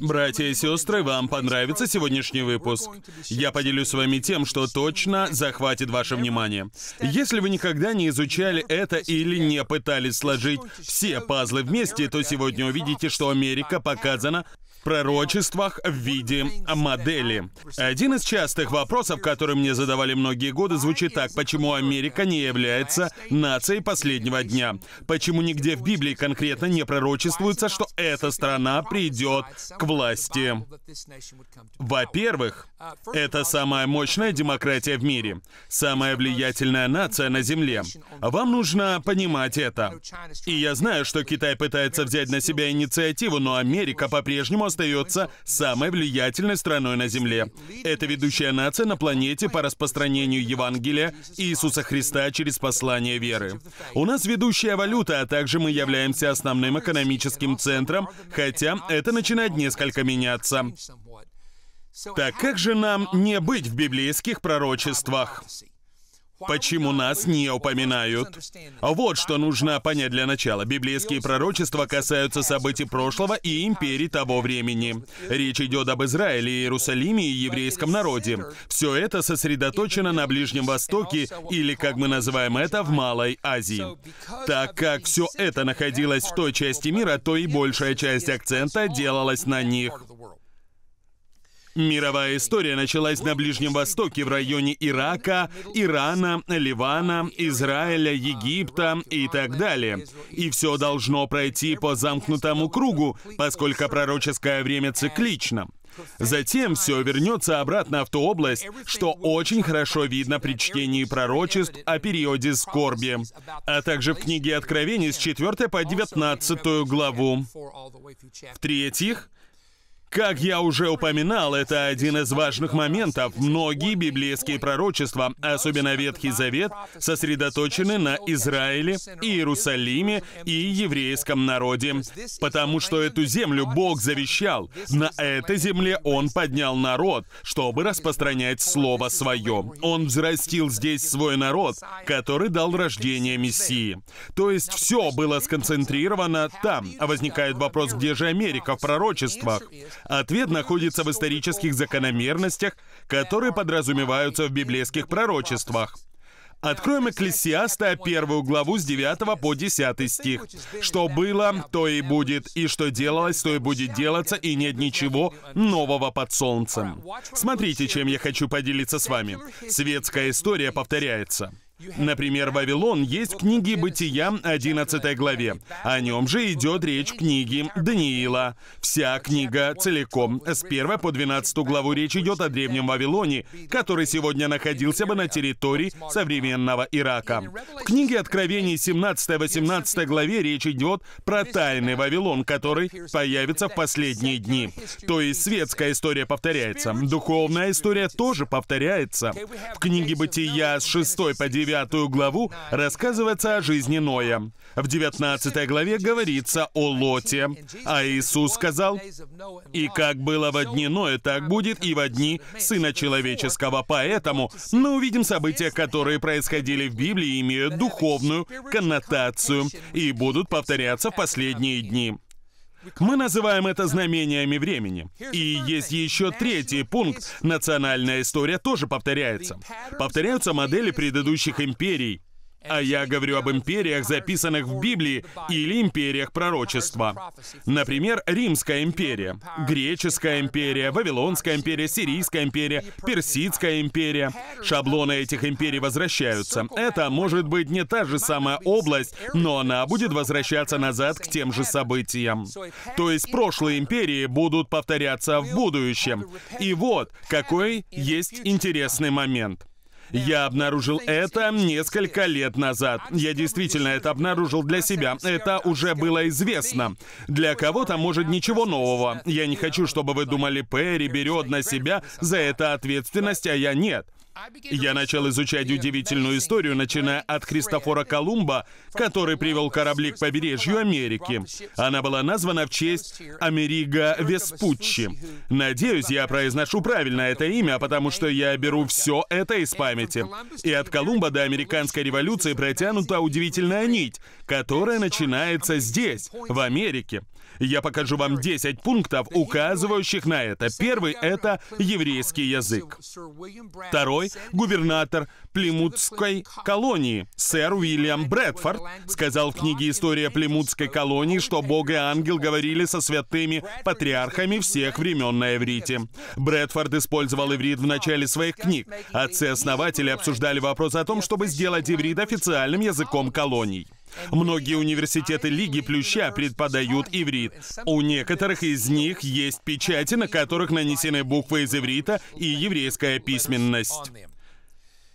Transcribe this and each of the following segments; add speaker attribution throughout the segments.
Speaker 1: Братья и сестры, вам понравится сегодняшний выпуск. Я поделюсь с вами тем, что точно захватит ваше внимание. Если вы никогда не изучали это или не пытались сложить все пазлы вместе, то сегодня увидите, что Америка показана пророчествах в виде модели. Один из частых вопросов, который мне задавали многие годы, звучит так. Почему Америка не является нацией последнего дня? Почему нигде в Библии конкретно не пророчествуется, что эта страна придет к власти? Во-первых, это самая мощная демократия в мире, самая влиятельная нация на Земле. Вам нужно понимать это. И я знаю, что Китай пытается взять на себя инициативу, но Америка по-прежнему остается остается самой влиятельной страной на Земле. Это ведущая нация на планете по распространению Евангелия Иисуса Христа через послание веры. У нас ведущая валюта, а также мы являемся основным экономическим центром, хотя это начинает несколько меняться. Так как же нам не быть в библейских пророчествах? Почему нас не упоминают? Вот что нужно понять для начала. Библейские пророчества касаются событий прошлого и империи того времени. Речь идет об Израиле, Иерусалиме и еврейском народе. Все это сосредоточено на Ближнем Востоке, или, как мы называем это, в Малой Азии. Так как все это находилось в той части мира, то и большая часть акцента делалась на них. Мировая история началась на Ближнем Востоке в районе Ирака, Ирана, Ливана, Израиля, Египта и так далее. И все должно пройти по замкнутому кругу, поскольку пророческое время циклично. Затем все вернется обратно в ту область, что очень хорошо видно при чтении пророчеств о периоде скорби, а также в книге Откровений с 4 по 19 главу. В-третьих, как я уже упоминал, это один из важных моментов. Многие библейские пророчества, особенно Ветхий Завет, сосредоточены на Израиле, Иерусалиме и еврейском народе, потому что эту землю Бог завещал. На этой земле Он поднял народ, чтобы распространять Слово Свое. Он взрастил здесь свой народ, который дал рождение Мессии. То есть все было сконцентрировано там. А возникает вопрос, где же Америка в пророчествах? Ответ находится в исторических закономерностях, которые подразумеваются в библейских пророчествах. Откроем Экклесиаста первую главу с 9 по 10 стих. «Что было, то и будет, и что делалось, то и будет делаться, и нет ничего нового под солнцем». Смотрите, чем я хочу поделиться с вами. Светская история повторяется. Например, Вавилон есть книги Бытия 11 главе. О нем же идет речь в книге Даниила. Вся книга целиком. С 1 по 12 главу речь идет о Древнем Вавилоне, который сегодня находился бы на территории современного Ирака. В книге Откровений 17-18 главе речь идет про тайный Вавилон, который появится в последние дни. То есть светская история повторяется. Духовная история тоже повторяется. В книге Бытия с 6 по 9 девятую главу рассказывается о жизни Ноя. В 19 главе говорится о Лоте. А Иисус сказал, «И как было во дни Ноя, так будет и во дни Сына Человеческого». Поэтому мы увидим события, которые происходили в Библии, имеют духовную коннотацию и будут повторяться в последние дни. Мы называем это знамениями времени. И есть еще третий пункт. Национальная история тоже повторяется. Повторяются модели предыдущих империй. А я говорю об империях, записанных в Библии, или империях пророчества. Например, Римская империя, Греческая империя, Вавилонская империя, Сирийская империя, Персидская империя. Шаблоны этих империй возвращаются. Это может быть не та же самая область, но она будет возвращаться назад к тем же событиям. То есть прошлые империи будут повторяться в будущем. И вот какой есть интересный момент. Я обнаружил это несколько лет назад. Я действительно это обнаружил для себя. Это уже было известно. Для кого-то, может, ничего нового. Я не хочу, чтобы вы думали, Перри берет на себя за это ответственность, а я нет. Я начал изучать удивительную историю, начиная от Христофора Колумба, который привел корабли к побережью Америки. Она была названа в честь Америго Веспуччи. Надеюсь, я произношу правильно это имя, потому что я беру все это из памяти. И от Колумба до Американской революции протянута удивительная нить, которая начинается здесь, в Америке. Я покажу вам 10 пунктов, указывающих на это. Первый — это еврейский язык. Второй — губернатор Плимутской колонии, сэр Уильям Брэдфорд, сказал в книге «История Плимутской колонии», что Бог и ангел говорили со святыми патриархами всех времен на иврите. Брэдфорд использовал иврит в начале своих книг. Отцы-основатели обсуждали вопрос о том, чтобы сделать иврит официальным языком колоний. Многие университеты Лиги Плюща предподают иврит. У некоторых из них есть печати, на которых нанесены буквы из иврита и еврейская письменность.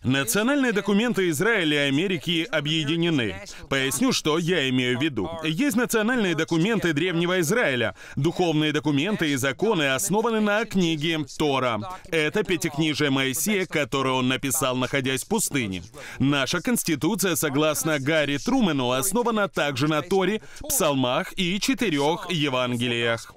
Speaker 1: Национальные документы Израиля и Америки объединены. Поясню, что я имею в виду. Есть национальные документы Древнего Израиля. Духовные документы и законы основаны на книге Тора. Это пятикнижие Моисея, которое он написал, находясь в пустыне. Наша Конституция, согласно Гарри Трумену, основана также на Торе, псалмах и четырех Евангелиях.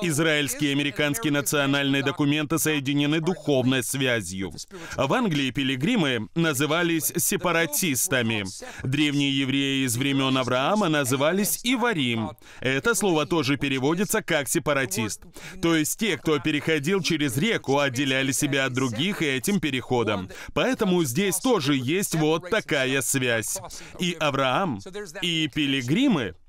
Speaker 1: Израильские и американские национальные документы соединены духовной связью. В Англии пилигримы назывались сепаратистами. Древние евреи из времен Авраама назывались иварим. Это слово тоже переводится как сепаратист. То есть те, кто переходил через реку, отделяли себя от других и этим переходом. Поэтому здесь тоже есть вот такая связь. И Авраам, и пилигримы —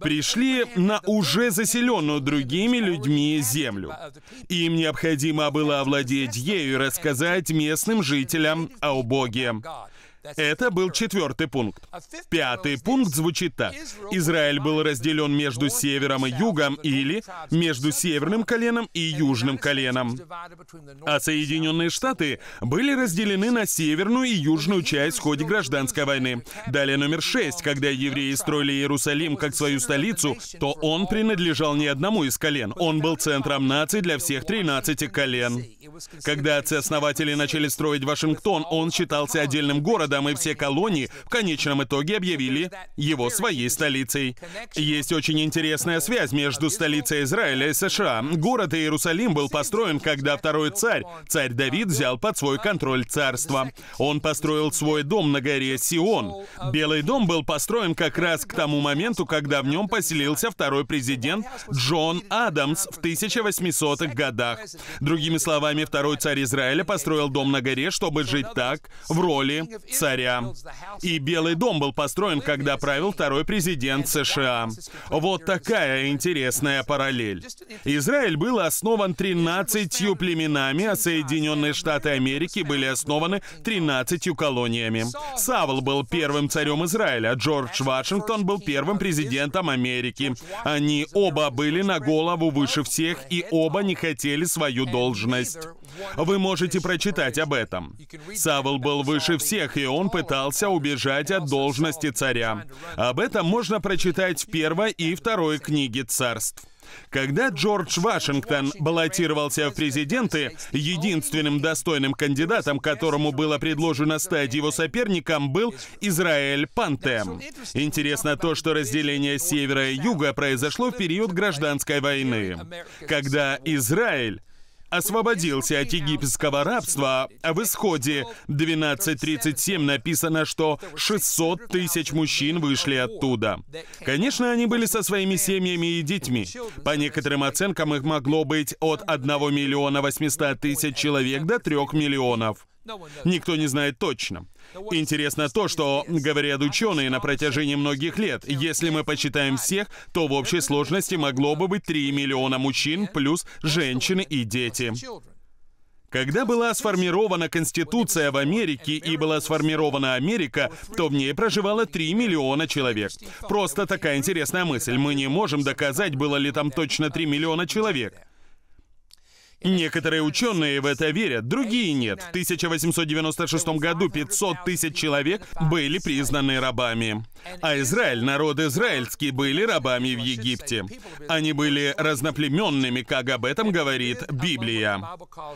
Speaker 1: пришли на уже заселенную другими людьми землю. Им необходимо было овладеть ею и рассказать местным жителям о Боге. Это был четвертый пункт. Пятый пункт звучит так. Израиль был разделен между севером и югом или между северным коленом и южным коленом. А Соединенные Штаты были разделены на северную и южную часть в ходе гражданской войны. Далее номер шесть. Когда евреи строили Иерусалим как свою столицу, то он принадлежал не одному из колен. Он был центром нации для всех 13 колен. Когда отцы-основатели начали строить Вашингтон, он считался отдельным городом, Амстердам и все колонии в конечном итоге объявили его своей столицей. Есть очень интересная связь между столицей Израиля и США. Город Иерусалим был построен, когда второй царь, царь Давид, взял под свой контроль царство. Он построил свой дом на горе Сион. Белый дом был построен как раз к тому моменту, когда в нем поселился второй президент Джон Адамс в 1800-х годах. Другими словами, второй царь Израиля построил дом на горе, чтобы жить так, в роли царя. И Белый дом был построен, когда правил второй президент США. Вот такая интересная параллель. Израиль был основан 13 племенами, а Соединенные Штаты Америки были основаны 13 колониями. Савл был первым царем Израиля, а Джордж Вашингтон был первым президентом Америки. Они оба были на голову выше всех и оба не хотели свою должность. Вы можете прочитать об этом. Савл был выше всех и он пытался убежать от должности царя. Об этом можно прочитать в первой и второй книге царств. Когда Джордж Вашингтон баллотировался в президенты, единственным достойным кандидатом, которому было предложено стать его соперником, был Израиль Пантем. Интересно то, что разделение севера и юга произошло в период гражданской войны. Когда Израиль освободился от египетского рабства, а в исходе 12.37 написано, что 600 тысяч мужчин вышли оттуда. Конечно, они были со своими семьями и детьми. По некоторым оценкам их могло быть от 1 миллиона 800 тысяч человек до 3 миллионов. Никто не знает точно. Интересно то, что говорят ученые на протяжении многих лет. Если мы почитаем всех, то в общей сложности могло бы быть 3 миллиона мужчин плюс женщины и дети. Когда была сформирована Конституция в Америке и была сформирована Америка, то в ней проживало 3 миллиона человек. Просто такая интересная мысль. Мы не можем доказать, было ли там точно 3 миллиона человек. Некоторые ученые в это верят, другие нет. В 1896 году 500 тысяч человек были признаны рабами. А Израиль, народ израильский, были рабами в Египте. Они были разноплеменными, как об этом говорит Библия.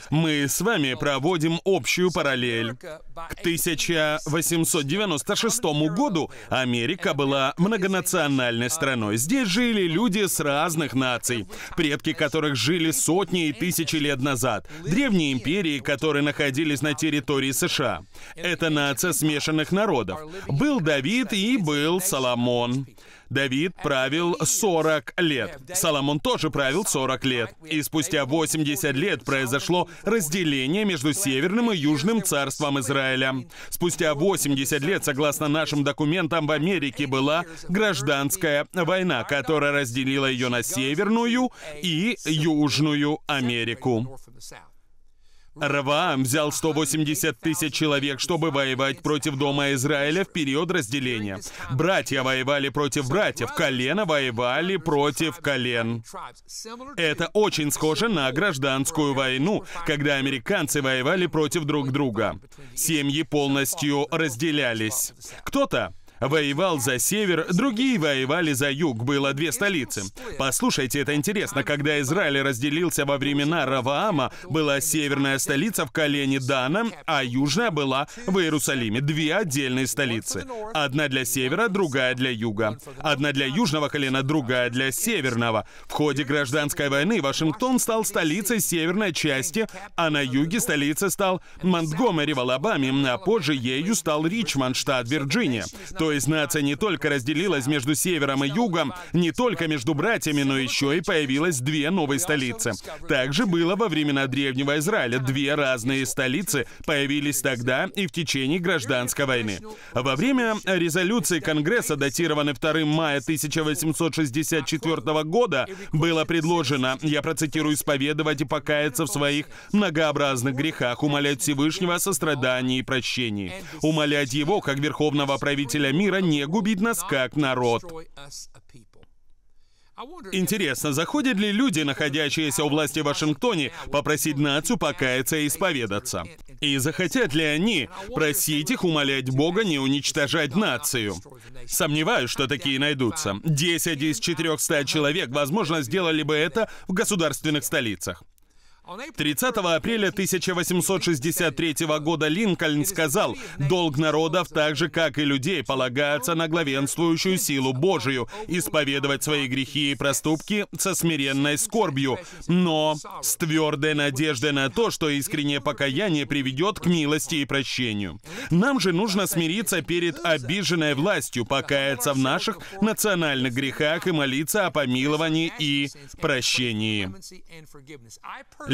Speaker 1: Мы с вами проводим общую параллель. К 1896 году Америка была многонациональной страной. Здесь жили люди с разных наций, предки которых жили сотни и тысячи лет назад, древние империи, которые находились на территории США. Это нация смешанных народов. Был Давид и был Соломон. Давид правил 40 лет. Соломон тоже правил 40 лет. И спустя 80 лет произошло разделение между Северным и Южным царством Израиля. Спустя 80 лет, согласно нашим документам, в Америке была гражданская война, которая разделила ее на Северную и Южную Америку. Раваам взял 180 тысяч человек, чтобы воевать против Дома Израиля в период разделения. Братья воевали против братьев, колено воевали против колен. Это очень схоже на гражданскую войну, когда американцы воевали против друг друга. Семьи полностью разделялись. Кто-то воевал за север, другие воевали за юг, было две столицы. Послушайте, это интересно, когда Израиль разделился во времена Раваама, была северная столица в колене Дана, а южная была в Иерусалиме. Две отдельные столицы. Одна для севера, другая для юга. Одна для южного колена, другая для северного. В ходе гражданской войны Вашингтон стал столицей северной части, а на юге столицей стал Монтгомери в Алабаме, а позже ею стал Ричмонд, штат Вирджиния. То то есть нация не только разделилась между севером и югом, не только между братьями, но еще и появилось две новые столицы. Также было во времена Древнего Израиля. Две разные столицы появились тогда и в течение гражданской войны. Во время резолюции Конгресса, датированной 2 мая 1864 года, было предложено, я процитирую, исповедовать и покаяться в своих многообразных грехах, умолять Всевышнего о сострадании и прощении, умолять Его, как верховного правителя мира, мира не губить нас как народ. Интересно, заходят ли люди, находящиеся у власти в Вашингтоне, попросить нацию покаяться и исповедаться? И захотят ли они просить их умолять Бога не уничтожать нацию? Сомневаюсь, что такие найдутся. 10 из 400 человек, возможно, сделали бы это в государственных столицах. 30 апреля 1863 года Линкольн сказал, «Долг народов, так же, как и людей, полагается на главенствующую силу Божию, исповедовать свои грехи и проступки со смиренной скорбью, но с твердой надеждой на то, что искреннее покаяние приведет к милости и прощению. Нам же нужно смириться перед обиженной властью, покаяться в наших национальных грехах и молиться о помиловании и прощении».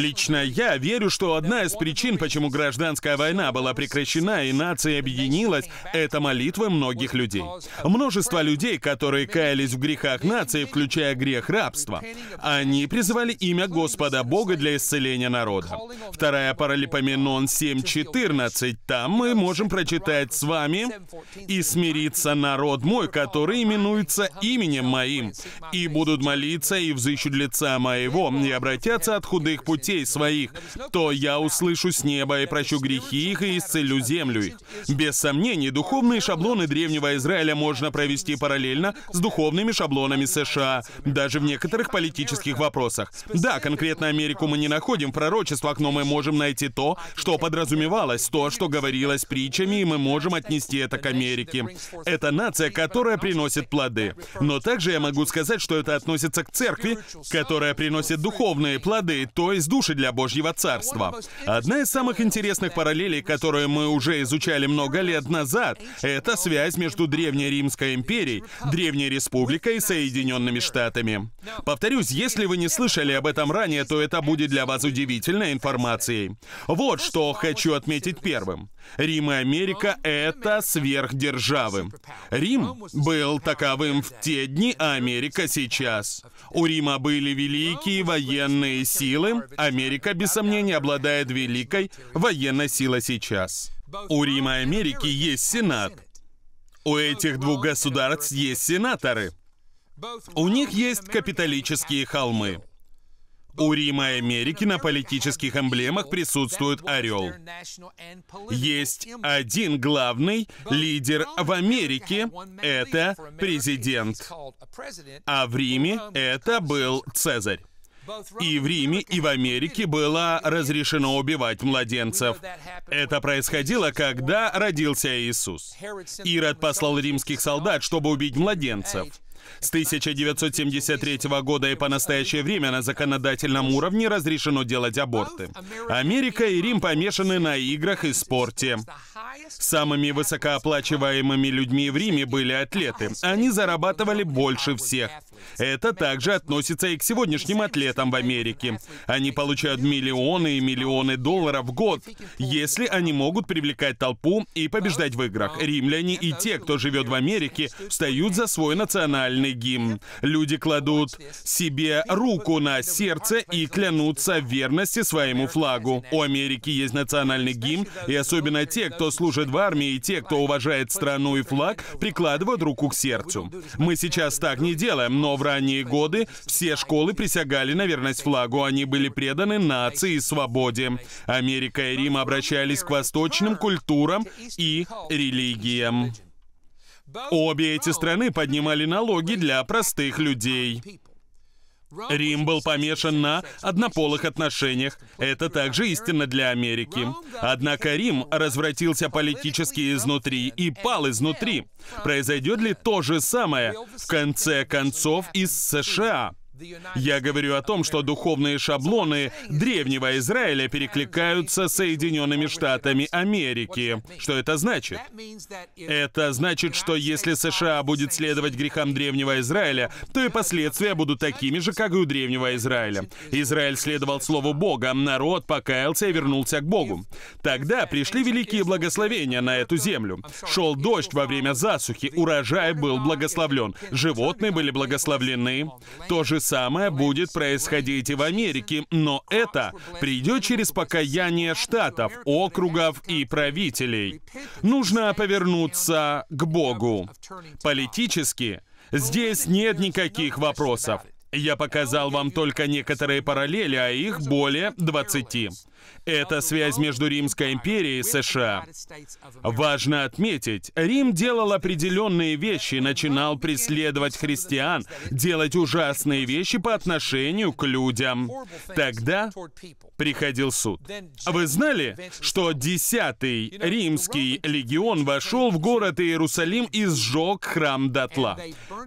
Speaker 1: Лично я верю, что одна из причин, почему гражданская война была прекращена и нация объединилась, это молитвы многих людей. Множество людей, которые каялись в грехах нации, включая грех рабства. Они призывали имя Господа Бога для исцеления народа. Вторая Паралипоменон 7.14. Там мы можем прочитать с вами «И смирится народ мой, который именуется именем моим, и будут молиться и взыщут лица моего, и обратятся от худых путей детей своих, то я услышу с неба и прощу грехи их и исцелю землю их. Без сомнений, духовные шаблоны древнего Израиля можно провести параллельно с духовными шаблонами США, даже в некоторых политических вопросах. Да, конкретно Америку мы не находим в пророчествах, но мы можем найти то, что подразумевалось, то, что говорилось притчами, и мы можем отнести это к Америке. Это нация, которая приносит плоды. Но также я могу сказать, что это относится к церкви, которая приносит духовные плоды, то есть душу души для Божьего Царства. Одна из самых интересных параллелей, которые мы уже изучали много лет назад, это связь между Древней Римской империей, Древней Республикой и Соединенными Штатами. Повторюсь, если вы не слышали об этом ранее, то это будет для вас удивительной информацией. Вот что хочу отметить первым. Рим и Америка — это сверхдержавы. Рим был таковым в те дни, а Америка сейчас. У Рима были великие военные силы. Америка, без сомнения, обладает великой военной силой сейчас. У Рима и Америки есть Сенат. У этих двух государств есть сенаторы. У них есть капиталические холмы. У Рима и Америки на политических эмблемах присутствует орел. Есть один главный лидер в Америке — это президент. А в Риме это был Цезарь. И в Риме, и в Америке было разрешено убивать младенцев. Это происходило, когда родился Иисус. Ирод послал римских солдат, чтобы убить младенцев. С 1973 года и по настоящее время на законодательном уровне разрешено делать аборты. Америка и Рим помешаны на играх и спорте. Самыми высокооплачиваемыми людьми в Риме были атлеты. Они зарабатывали больше всех. Это также относится и к сегодняшним атлетам в Америке. Они получают миллионы и миллионы долларов в год, если они могут привлекать толпу и побеждать в играх. Римляне и те, кто живет в Америке, встают за свой национальный гимн. Люди кладут себе руку на сердце и клянутся в верности своему флагу. У Америки есть национальный гимн, и особенно те, кто служит в армии, и те, кто уважает страну и флаг, прикладывают руку к сердцу. Мы сейчас так не делаем, но но в ранние годы все школы присягали на верность флагу, они были преданы нации и свободе. Америка и Рим обращались к восточным культурам и религиям. Обе эти страны поднимали налоги для простых людей. Рим был помешан на однополых отношениях. Это также истинно для Америки. Однако Рим развратился политически изнутри и пал изнутри. Произойдет ли то же самое в конце концов из США? Я говорю о том, что духовные шаблоны древнего Израиля перекликаются с Соединенными Штатами Америки. Что это значит? Это значит, что если США будет следовать грехам древнего Израиля, то и последствия будут такими же, как и у древнего Израиля. Израиль следовал слову Бога, народ покаялся и вернулся к Богу. Тогда пришли великие благословения на эту землю. Шел дождь во время засухи, урожай был благословлен, животные были благословлены. То же самое будет происходить и в Америке, но это придет через покаяние штатов, округов и правителей. Нужно повернуться к Богу. Политически здесь нет никаких вопросов. Я показал вам только некоторые параллели, а их более 20. Это связь между Римской империей и США. Важно отметить, Рим делал определенные вещи, начинал преследовать христиан, делать ужасные вещи по отношению к людям. Тогда приходил суд. Вы знали, что 10-й римский легион вошел в город Иерусалим и сжег храм дотла?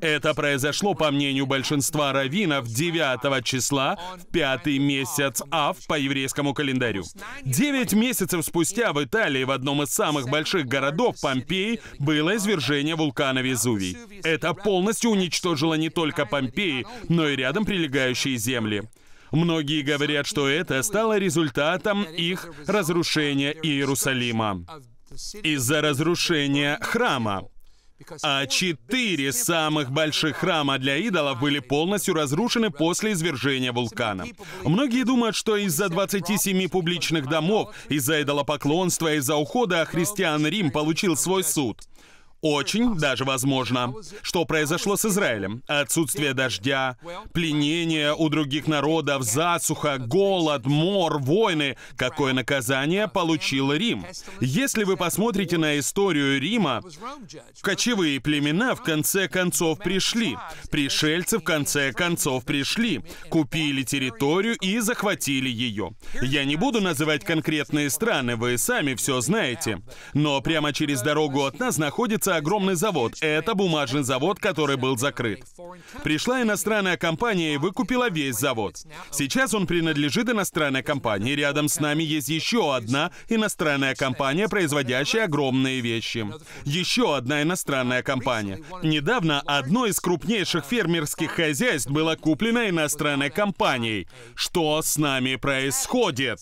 Speaker 1: Это произошло, по мнению большинства раввинов, 9 числа в пятый месяц Ав по еврейскому календарю календарю. Девять месяцев спустя в Италии в одном из самых больших городов Помпеи было извержение вулкана Везувий. Это полностью уничтожило не только Помпеи, но и рядом прилегающие земли. Многие говорят, что это стало результатом их разрушения Иерусалима. Из-за разрушения храма. А четыре самых больших храма для идолов были полностью разрушены после извержения вулкана. Многие думают, что из-за 27 публичных домов, из-за идолопоклонства, из-за ухода христиан Рим получил свой суд. Очень даже возможно. Что произошло с Израилем? Отсутствие дождя, пленение у других народов, засуха, голод, мор, войны. Какое наказание получил Рим? Если вы посмотрите на историю Рима, кочевые племена в конце концов пришли. Пришельцы в конце концов пришли, купили территорию и захватили ее. Я не буду называть конкретные страны, вы сами все знаете. Но прямо через дорогу от нас находится строился огромный завод. Это бумажный завод, который был закрыт. Пришла иностранная компания и выкупила весь завод. Сейчас он принадлежит иностранной компании. Рядом с нами есть еще одна иностранная компания, производящая огромные вещи. Еще одна иностранная компания. Недавно одно из крупнейших фермерских хозяйств было куплено иностранной компанией. Что с нами происходит?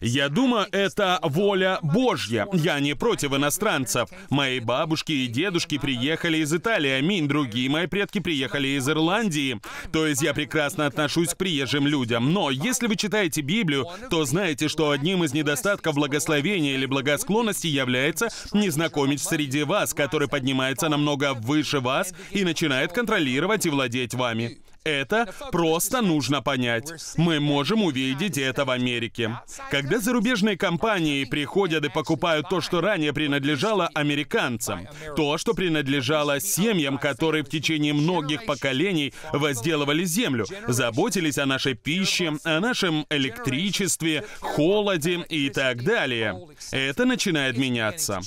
Speaker 1: Я думаю, это воля Божья. Я не против иностранцев. Мои бабушки и дедушки приехали из Италии, аминь. Другие мои предки приехали из Ирландии. То есть я прекрасно отношусь к приезжим людям. Но если вы читаете Библию, то знаете, что одним из недостатков благословения или благосклонности является незнакомец среди вас, который поднимается намного выше вас и начинает контролировать и владеть вами. Это просто нужно понять. Мы можем увидеть это в Америке. Когда зарубежные компании приходят и покупают то, что ранее принадлежало американцам, то, что принадлежало семьям, которые в течение многих поколений возделывали землю, заботились о нашей пище, о нашем электричестве, холоде и так далее. Это начинает меняться.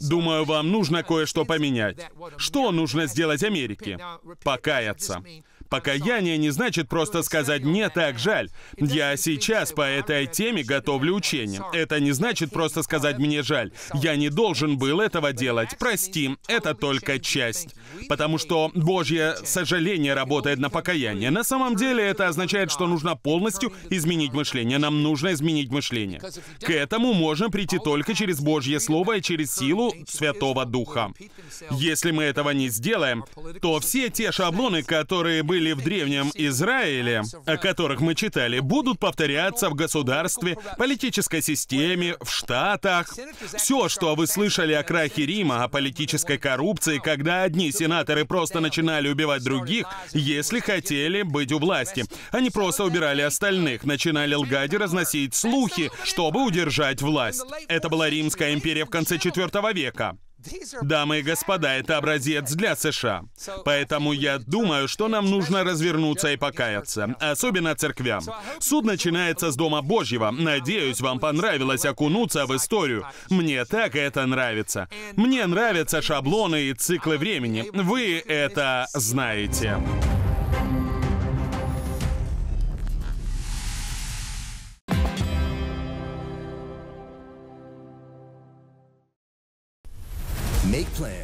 Speaker 1: Думаю, вам нужно кое-что поменять. Что нужно сделать Америке? Покаяться. Покаяние не значит просто сказать «не», так жаль». Я сейчас по этой теме готовлю учение. Это не значит просто сказать «мне жаль». Я не должен был этого делать. Прости, это только часть. Потому что Божье сожаление работает на покаяние. На самом деле это означает, что нужно полностью изменить мышление. Нам нужно изменить мышление. К этому можно прийти только через Божье Слово и через силу Святого Духа. Если мы этого не сделаем, то все те шаблоны, которые были были в Древнем Израиле, о которых мы читали, будут повторяться в государстве, политической системе, в Штатах. Все, что вы слышали о крахе Рима, о политической коррупции, когда одни сенаторы просто начинали убивать других, если хотели быть у власти. Они просто убирали остальных, начинали лгать и разносить слухи, чтобы удержать власть. Это была Римская империя в конце IV века. Дамы и господа, это образец для США. Поэтому я думаю, что нам нужно развернуться и покаяться, особенно церквям. Суд начинается с Дома Божьего. Надеюсь, вам понравилось окунуться в историю. Мне так это нравится. Мне нравятся шаблоны и циклы времени. Вы это знаете.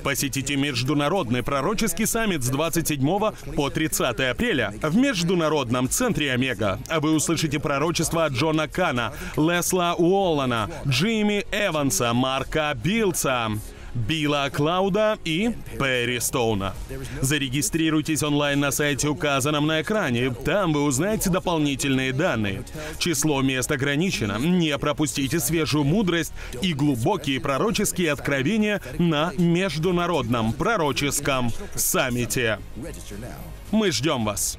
Speaker 1: Посетите Международный пророческий саммит с 27 по 30 апреля в Международном центре Омега. А вы услышите пророчества Джона Кана, Лесла Уоллана, Джимми Эванса, Марка Билца. Билла Клауда и Перри Стоуна. Зарегистрируйтесь онлайн на сайте, указанном на экране. Там вы узнаете дополнительные данные. Число мест ограничено. Не пропустите свежую мудрость и глубокие пророческие откровения на международном пророческом саммите. Мы ждем вас.